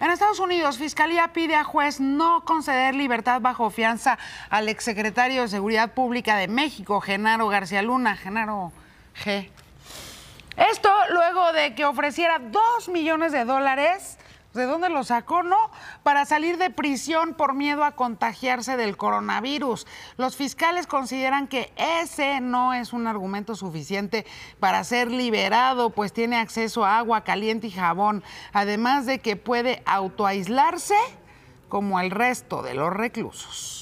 En Estados Unidos, Fiscalía pide a juez no conceder libertad bajo fianza al exsecretario de Seguridad Pública de México, Genaro García Luna. Genaro G. Esto luego de que ofreciera dos millones de dólares de dónde lo sacó, ¿no? Para salir de prisión por miedo a contagiarse del coronavirus. Los fiscales consideran que ese no es un argumento suficiente para ser liberado, pues tiene acceso a agua caliente y jabón, además de que puede autoaislarse como el resto de los reclusos.